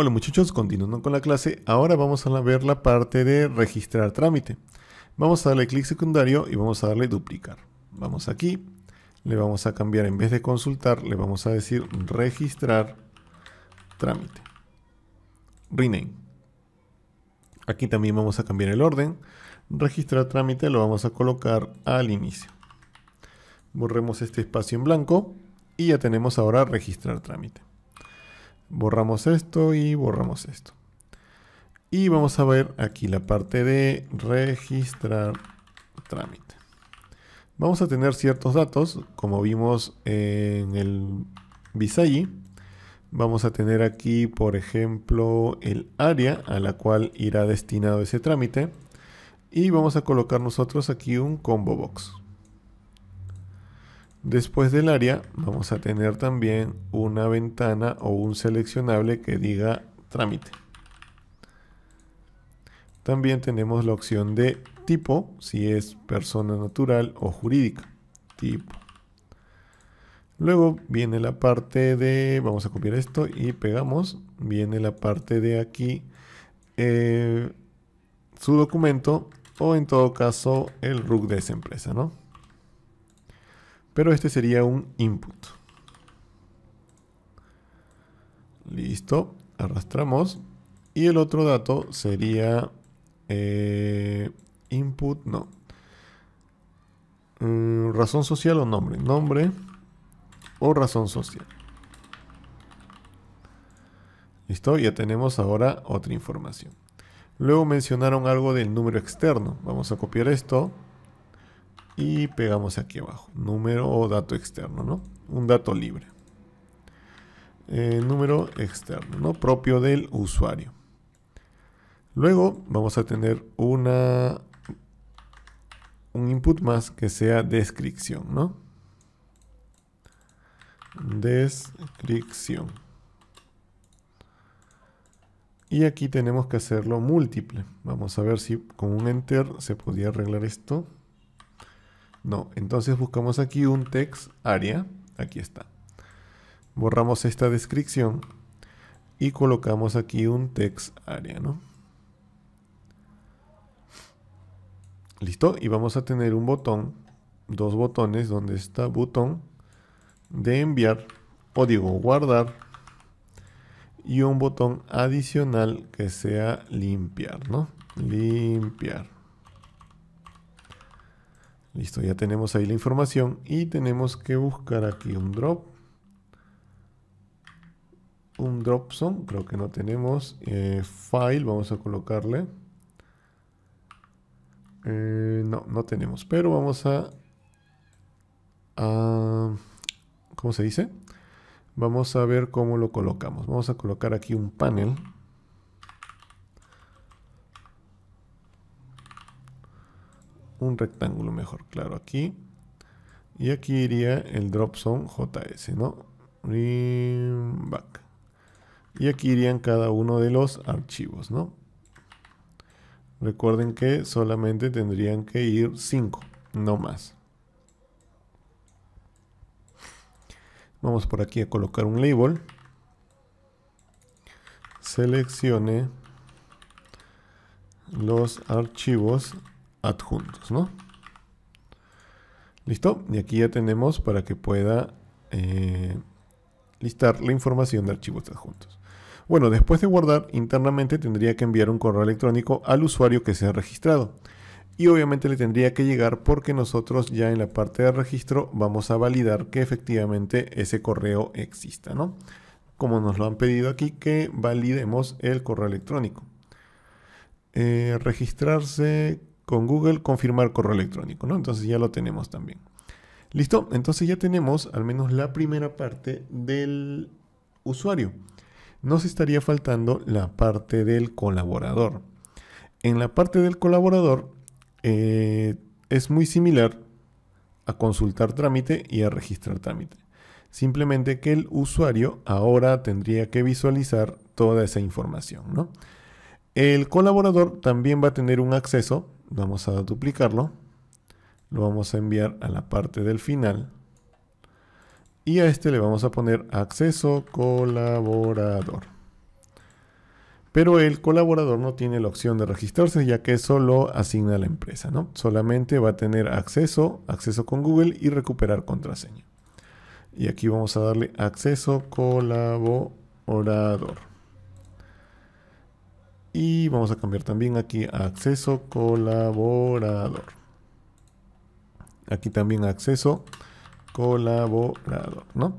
Hola muchachos, continuando con la clase, ahora vamos a ver la parte de registrar trámite. Vamos a darle clic secundario y vamos a darle duplicar. Vamos aquí, le vamos a cambiar, en vez de consultar, le vamos a decir registrar trámite. Rename. Aquí también vamos a cambiar el orden. Registrar trámite lo vamos a colocar al inicio. Borremos este espacio en blanco y ya tenemos ahora registrar trámite borramos esto y borramos esto. Y vamos a ver aquí la parte de registrar trámite. Vamos a tener ciertos datos, como vimos en el Visayi. Vamos a tener aquí, por ejemplo, el área a la cual irá destinado ese trámite. Y vamos a colocar nosotros aquí un combo box. Después del área vamos a tener también una ventana o un seleccionable que diga trámite. También tenemos la opción de tipo, si es persona natural o jurídica. Tipo. Luego viene la parte de, vamos a copiar esto y pegamos, viene la parte de aquí, eh, su documento o en todo caso el RUC de esa empresa, ¿no? Pero este sería un input. Listo. Arrastramos. Y el otro dato sería eh, input, no. Mm, razón social o nombre. Nombre o razón social. Listo, ya tenemos ahora otra información. Luego mencionaron algo del número externo. Vamos a copiar esto y pegamos aquí abajo, número o dato externo, ¿no? Un dato libre. Eh, número externo, ¿no? Propio del usuario. Luego vamos a tener una, un input más que sea descripción, ¿no? Descripción. Y aquí tenemos que hacerlo múltiple. Vamos a ver si con un enter se podía arreglar esto. No, entonces buscamos aquí un text área. Aquí está. Borramos esta descripción y colocamos aquí un text área, ¿no? Listo, y vamos a tener un botón, dos botones donde está botón de enviar o guardar y un botón adicional que sea limpiar, ¿no? Limpiar. Listo, ya tenemos ahí la información y tenemos que buscar aquí un drop. Un drop zone, creo que no tenemos. Eh, file, vamos a colocarle. Eh, no, no tenemos, pero vamos a, a... ¿Cómo se dice? Vamos a ver cómo lo colocamos. Vamos a colocar aquí un panel. un rectángulo mejor, claro, aquí. Y aquí iría el drop JS, ¿no? back. Y aquí irían cada uno de los archivos, ¿no? Recuerden que solamente tendrían que ir 5, no más. Vamos por aquí a colocar un label. Seleccione los archivos adjuntos, ¿no? Listo, y aquí ya tenemos para que pueda eh, listar la información de archivos adjuntos. Bueno, después de guardar, internamente tendría que enviar un correo electrónico al usuario que se ha registrado. Y obviamente le tendría que llegar porque nosotros ya en la parte de registro vamos a validar que efectivamente ese correo exista, ¿no? Como nos lo han pedido aquí, que validemos el correo electrónico. Eh, registrarse con Google confirmar correo electrónico, ¿no? Entonces ya lo tenemos también. Listo, entonces ya tenemos al menos la primera parte del usuario. Nos estaría faltando la parte del colaborador. En la parte del colaborador eh, es muy similar a consultar trámite y a registrar trámite. Simplemente que el usuario ahora tendría que visualizar toda esa información. ¿no? El colaborador también va a tener un acceso vamos a duplicarlo, lo vamos a enviar a la parte del final y a este le vamos a poner acceso colaborador. Pero el colaborador no tiene la opción de registrarse ya que eso lo asigna la empresa, ¿no? Solamente va a tener acceso, acceso con Google y recuperar contraseña. Y aquí vamos a darle acceso colaborador. Y vamos a cambiar también aquí a acceso colaborador. Aquí también acceso colaborador, ¿no?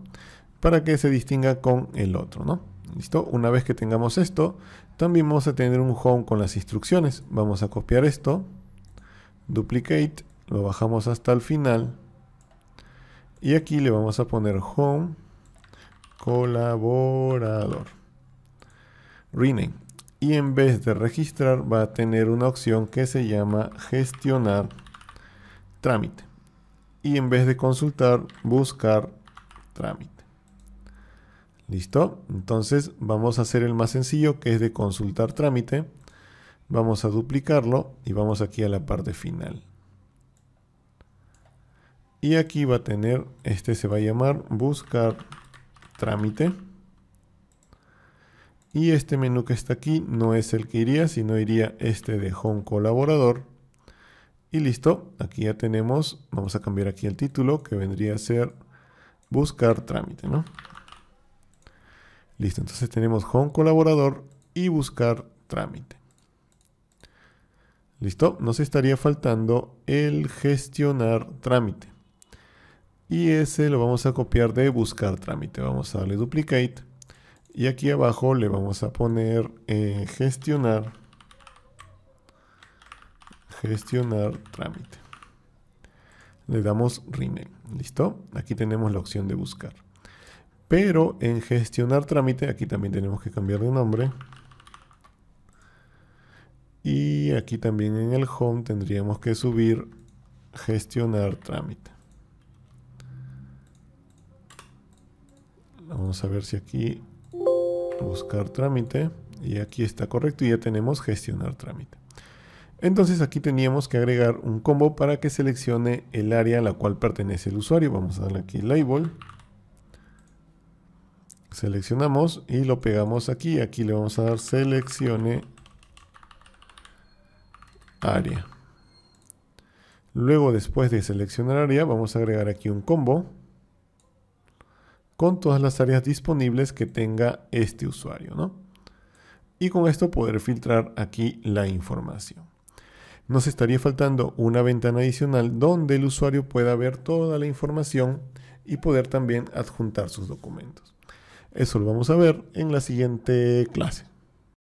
Para que se distinga con el otro, ¿no? ¿Listo? Una vez que tengamos esto, también vamos a tener un home con las instrucciones. Vamos a copiar esto, duplicate, lo bajamos hasta el final. Y aquí le vamos a poner home colaborador. Rename y en vez de registrar va a tener una opción que se llama gestionar trámite y en vez de consultar buscar trámite listo entonces vamos a hacer el más sencillo que es de consultar trámite vamos a duplicarlo y vamos aquí a la parte final y aquí va a tener este se va a llamar buscar trámite y este menú que está aquí no es el que iría, sino iría este de Home Colaborador. Y listo, aquí ya tenemos, vamos a cambiar aquí el título que vendría a ser Buscar trámite, ¿no? Listo, entonces tenemos Home Colaborador y Buscar trámite. Listo, nos estaría faltando el gestionar trámite. Y ese lo vamos a copiar de buscar trámite. Vamos a darle duplicate y aquí abajo le vamos a poner eh, gestionar. Gestionar trámite. Le damos rename. ¿Listo? Aquí tenemos la opción de buscar. Pero en gestionar trámite, aquí también tenemos que cambiar de nombre. Y aquí también en el home tendríamos que subir gestionar trámite. Vamos a ver si aquí buscar trámite y aquí está correcto y ya tenemos gestionar trámite. Entonces aquí teníamos que agregar un combo para que seleccione el área a la cual pertenece el usuario. Vamos a darle aquí label. Seleccionamos y lo pegamos aquí. Aquí le vamos a dar seleccione área. Luego después de seleccionar área vamos a agregar aquí un combo con todas las áreas disponibles que tenga este usuario, Y con esto poder filtrar aquí la información. Nos estaría faltando una ventana adicional donde el usuario pueda ver toda la información y poder también adjuntar sus documentos. Eso lo vamos a ver en la siguiente clase.